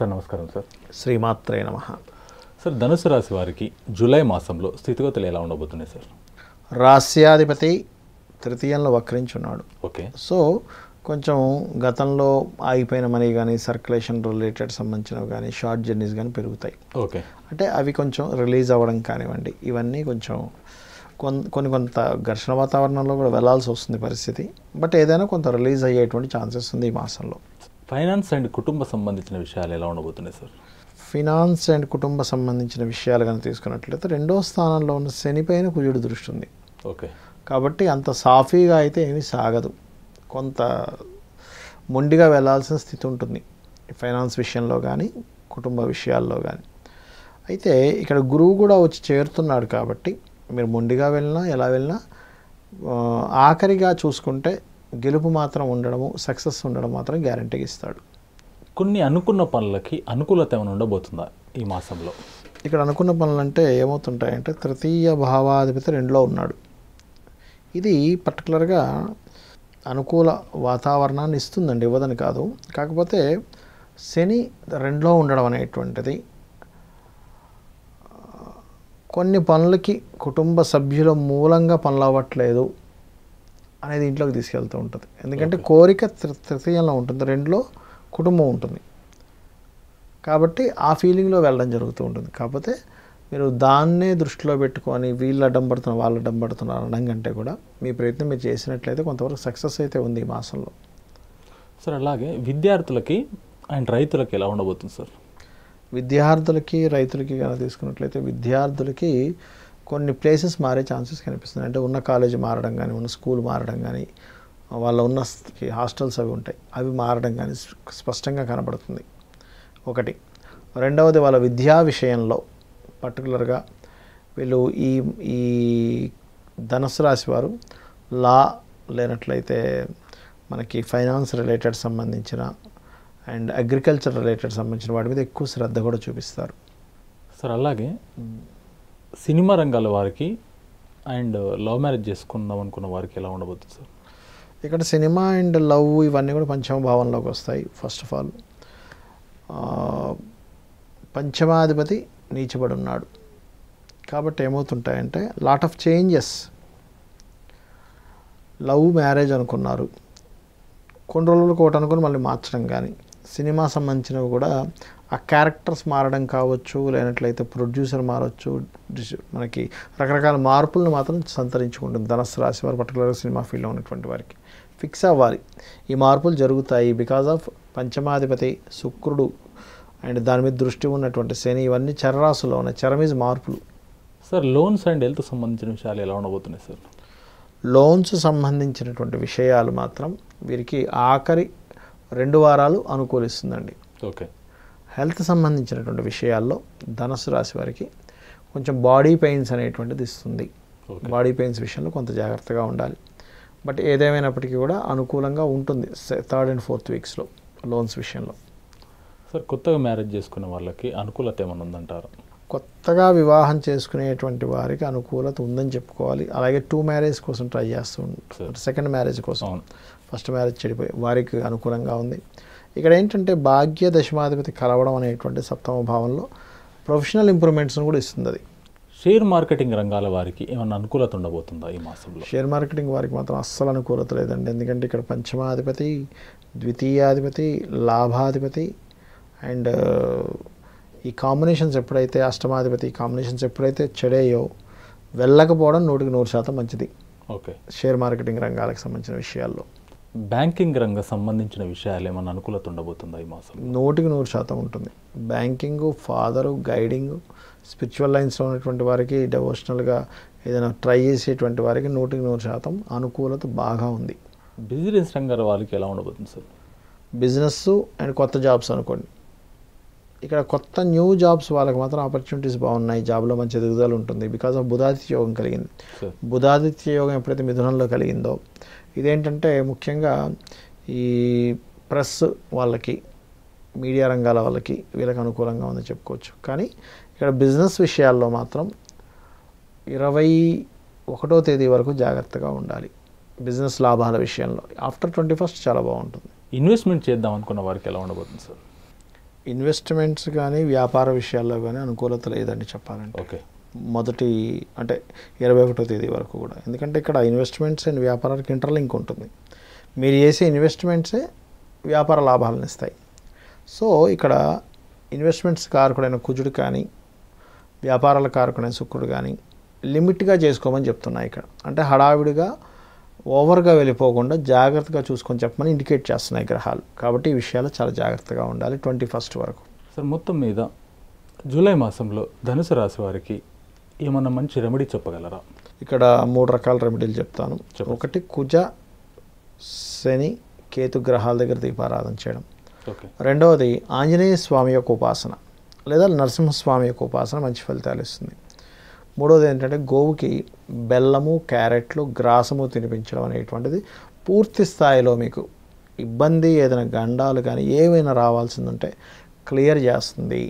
sir నమస్కారం sir శ్రీమాత్రే నమ సార్ ధనుసు రాశి వారికి జూలై మాసంలో స్థితిగతులు ఎలా ఉండబోతున్నాయి సార్ రాస్యాధిపతి తృతీయంలో వక్రించున్నాడు ఓకే సో కొంచెం గతంలో ఆగిపోయిన మనీ కానీ సర్క్యులేషన్ రిలేటెడ్ సంబంధించినవి కానీ షార్ట్ జర్నీస్ కానీ పెరుగుతాయి ఓకే అంటే అవి కొంచెం రిలీజ్ అవ్వడం కానివ్వండి ఇవన్నీ కొంచెం కొన్ని కొంత ఘర్షణ వాతావరణంలో కూడా వెళ్లాల్సి వస్తుంది పరిస్థితి బట్ ఏదైనా కొంత రిలీజ్ అయ్యేటువంటి ఛాన్సెస్ ఉంది ఈ మాసంలో ఫైనాన్స్ అండ్ కుటుంబ సంబంధించిన విషయాలు ఎలా ఉండబోతున్నాయి సార్ ఫినాన్స్ అండ్ కుటుంబ సంబంధించిన విషయాలు కానీ తీసుకున్నట్లయితే రెండో స్థానంలో ఉన్న శనిపైన కుజుడు దృష్టి ఉంది ఓకే కాబట్టి అంత సాఫీగా అయితే ఏమీ సాగదు కొంత మొండిగా వెళ్లాల్సిన స్థితి ఉంటుంది ఫైనాన్స్ విషయంలో కానీ కుటుంబ విషయాల్లో కానీ అయితే ఇక్కడ గురువు కూడా వచ్చి చేరుతున్నాడు కాబట్టి మీరు మొండిగా వెళ్ళినా ఎలా వెళ్ళినా ఆఖరిగా చూసుకుంటే గెలుపు మాత్రం ఉండడము సక్సెస్ ఉండడం మాత్రం గ్యారంటీగా ఇస్తాడు కొన్ని అనుకున్న పనులకి అనుకూలత ఏమైనా ఉండబోతుందా ఈ మాసంలో ఇక్కడ అనుకున్న పనులు అంటే ఏమవుతుంటాయంటే తృతీయ భావాధిపతి రెండులో ఉన్నాడు ఇది పర్టికులర్గా అనుకూల వాతావరణాన్ని ఇస్తుందండి ఇవ్వదని కాదు కాకపోతే శని రెండులో ఉండడం అనేటువంటిది కొన్ని పనులకి కుటుంబ సభ్యుల మూలంగా పనులు అవ్వట్లేదు అనేది ఇంట్లోకి తీసుకెళ్తూ ఉంటుంది ఎందుకంటే కోరిక తృతీయంలో ఉంటుంది రెండులో కుటుంబం ఉంటుంది కాబట్టి ఆ ఫీలింగ్లో వెళ్ళడం జరుగుతూ ఉంటుంది కాకపోతే మీరు దాన్నే దృష్టిలో పెట్టుకొని వీళ్ళు అడ్డం పడుతున్నారు వాళ్ళు అడ్డం పడుతున్నారు అనడం కంటే కూడా మీ ప్రయత్నం మీరు చేసినట్లయితే కొంతవరకు సక్సెస్ అయితే ఉంది ఈ మాసంలో సార్ అలాగే విద్యార్థులకి అండ్ రైతులకి ఎలా ఉండబోతుంది సార్ విద్యార్థులకి రైతులకి కనుక తీసుకున్నట్లయితే విద్యార్థులకి కొన్ని ప్లేసెస్ మారే ఛాన్సెస్ కనిపిస్తున్నాయి అంటే ఉన్న కాలేజ్ మారడం కానీ ఉన్న స్కూల్ మారడం కానీ వాళ్ళ ఉన్న హాస్టల్స్ అవి ఉంటాయి అవి మారడం కానీ స్పష్టంగా కనబడుతుంది ఒకటి రెండవది వాళ్ళ విద్యా విషయంలో పర్టికులర్గా వీళ్ళు ఈ ఈ ధనస్సు రాశి వారు లా లేనట్లయితే మనకి ఫైనాన్స్ రిలేటెడ్ సంబంధించిన అండ్ అగ్రికల్చర్ రిలేటెడ్ సంబంధించిన వాటి మీద ఎక్కువ శ్రద్ధ కూడా చూపిస్తారు సార్ అలాగే సినిమా రంగాల వారికి అండ్ లవ్ మ్యారేజ్ చేసుకుందాం అనుకున్న వారికి ఎలా ఉండబోతుంది సార్ ఇక్కడ సినిమా అండ్ లవ్ ఇవన్నీ కూడా పంచమ భావంలోకి వస్తాయి ఫస్ట్ ఆఫ్ ఆల్ పంచమాధిపతి నీచబడి ఉన్నాడు కాబట్టి ఏమవుతుంటాయంటే lot of changes love marriage అనుకున్నారు కొన్ని రోజులు కోట అనుకుని మళ్ళీ మార్చడం కానీ సినిమా సంబంధించినవి కూడా ఆ క్యారెక్టర్స్ మారడం కావచ్చు లేనట్లయితే ప్రొడ్యూసర్ మారవచ్చు మనకి రకరకాల మార్పులను మాత్రం సంతరించుకుంటుంది ధనస్సు రాశి వారు పర్టికులర్గా సినిమా ఫీల్డ్లో ఉన్నటువంటి వారికి ఫిక్స్ అవ్వాలి ఈ మార్పులు జరుగుతాయి బికాజ్ ఆఫ్ పంచమాధిపతి శుక్రుడు అండ్ దాని మీద దృష్టి ఉన్నటువంటి శని ఇవన్నీ చరరాశులో ఉన్నాయి చరమీజ్ మార్పులు సార్ లోన్స్ అండ్ హెల్త్ సంబంధించిన విషయాలు ఎలా ఉండబోతున్నాయి సార్ లోన్స్ సంబంధించినటువంటి విషయాలు మాత్రం వీరికి ఆఖరి రెండు వారాలు అనుకూలిస్తుందండి ఓకే హెల్త్ సంబంధించినటువంటి విషయాల్లో ధనస్సు రాశి వారికి కొంచెం బాడీ పెయిన్స్ అనేటువంటిది ఇస్తుంది బాడీ పెయిన్స్ విషయంలో కొంత జాగ్రత్తగా ఉండాలి బట్ ఏదేమైనప్పటికీ కూడా అనుకూలంగా ఉంటుంది థర్డ్ అండ్ ఫోర్త్ వీక్స్లో లోన్స్ విషయంలో సార్ కొత్తగా మ్యారేజ్ చేసుకున్న వాళ్ళకి అనుకూలత ఏమైనా ఉందంటారు కొత్తగా వివాహం చేసుకునేటువంటి వారికి అనుకూలత ఉందని చెప్పుకోవాలి అలాగే టూ మ్యారేజ్ కోసం ట్రై చేస్తూ ఉంటారు సెకండ్ మ్యారేజ్ కోసం ఫస్ట్ మ్యారేజ్ చెడిపోయి వారికి అనుకూలంగా ఉంది ఇక్కడ ఏంటంటే భాగ్య దశమాధిపతి కలవడం అనేటువంటి సప్తమ భావంలో ప్రొఫెషనల్ ఇంప్రూవ్మెంట్స్ను కూడా ఇస్తుంది అది షేర్ మార్కెటింగ్ రంగాల వారికి ఏమైనా అనుకూలత ఉండబోతుందా ఈ మాసంలో షేర్ మార్కెటింగ్ వారికి మాత్రం అస్సలు అనుకూలత లేదండి ఎందుకంటే ఇక్కడ పంచమాధిపతి ద్వితీయాధిపతి లాభాధిపతి అండ్ ఈ కాంబినేషన్స్ ఎప్పుడైతే అష్టమాధిపతి కాంబినేషన్స్ ఎప్పుడైతే చెడేయో వెళ్ళకపోవడం నూటికి నూరు శాతం మంచిది ఓకే షేర్ మార్కెటింగ్ రంగాలకు సంబంధించిన విషయాల్లో బ్యాంకింగ్ రంగ సంబంధించిన విషయాలు ఏమైనా అనుకూలత ఉండబోతుందా ఈ మాసం నూటికి నూరు శాతం ఉంటుంది బ్యాంకింగ్ ఫాదరు గైడింగ్ స్పిరిచువల్ లైన్స్లో ఉన్నటువంటి వారికి డెవోషనల్గా ఏదైనా ట్రై చేసేటువంటి వారికి నూటికి నూరు శాతం అనుకూలత బాగా ఉంది బిజినెస్ రంగాల వాళ్ళకి ఎలా ఉండబోతుంది సార్ బిజినెస్ అండ్ కొత్త జాబ్స్ అనుకోండి ఇక్కడ కొత్త న్యూ జాబ్స్ వాళ్ళకి మాత్రం ఆపర్చునిటీస్ బాగున్నాయి జాబ్లో మంచి ఎదుగుదల ఉంటుంది బికాస్ ఆఫ్ బుధాదిత్య యోగం కలిగింది బుధాదిత్య యోగం ఎప్పుడైతే మిథునంలో కలిగిందో ఇదేంటంటే ముఖ్యంగా ఈ ప్రెస్ వాళ్ళకి మీడియా రంగాల వాళ్ళకి వీళ్ళకి అనుకూలంగా ఉందని చెప్పుకోవచ్చు కానీ ఇక్కడ బిజినెస్ విషయాల్లో మాత్రం ఇరవై ఒకటో తేదీ వరకు జాగ్రత్తగా ఉండాలి బిజినెస్ లాభాల విషయంలో ఆఫ్టర్ ట్వంటీ ఫస్ట్ చాలా బాగుంటుంది ఇన్వెస్ట్మెంట్ చేద్దాం అనుకున్న వారికి ఎలా ఉండబోతుంది సార్ ఇన్వెస్ట్మెంట్స్ కానీ వ్యాపార విషయాల్లో కానీ అనుకూలత లేదండి చెప్పాలంటే ఓకే మొదటి అంటే ఇరవై ఒకటో తేదీ వరకు కూడా ఎందుకంటే ఇక్కడ ఇన్వెస్ట్మెంట్స్ అండ్ వ్యాపారానికి ఇంటర్లింక్ ఉంటుంది మీరు చేసే ఇన్వెస్ట్మెంట్సే వ్యాపార లాభాలను ఇస్తాయి సో ఇక్కడ ఇన్వెస్ట్మెంట్స్ కారకుడైన కుజుడు కానీ వ్యాపారాల కారకుడైన శుక్రుడు కానీ లిమిట్గా చేసుకోమని చెప్తున్నాయి ఇక్కడ అంటే హడావిడిగా ఓవర్గా వెళ్ళిపోకుండా జాగ్రత్తగా చూసుకొని చెప్పమని ఇండికేట్ చేస్తున్నాయి గ్రహాలు కాబట్టి ఈ విషయాలు చాలా జాగ్రత్తగా ఉండాలి ట్వంటీ ఫస్ట్ వరకు సార్ మొత్తం మీద జూలై మాసంలో ధనుసు రాశి వారికి ఏమన్నా మంచి రెమెడీ చెప్పగలరా ఇక్కడ మూడు రకాల రెమెడీలు చెప్తాను ఒకటి కుజ శని కేతు గ్రహాల దగ్గర దీపారాధన చేయడం రెండవది ఆంజనేయ స్వామి యొక్క ఉపాసన లేదా నరసింహస్వామి యొక్క ఉపాసన మంచి ఫలితాలు ఇస్తుంది మూడోది ఏంటంటే గోవుకి బెల్లము క్యారెట్లు గ్రాసము తినిపించడం అనేటువంటిది పూర్తి స్థాయిలో మీకు ఇబ్బంది ఏదైనా గండాలు కానీ ఏమైనా రావాల్సిందంటే క్లియర్ చేస్తుంది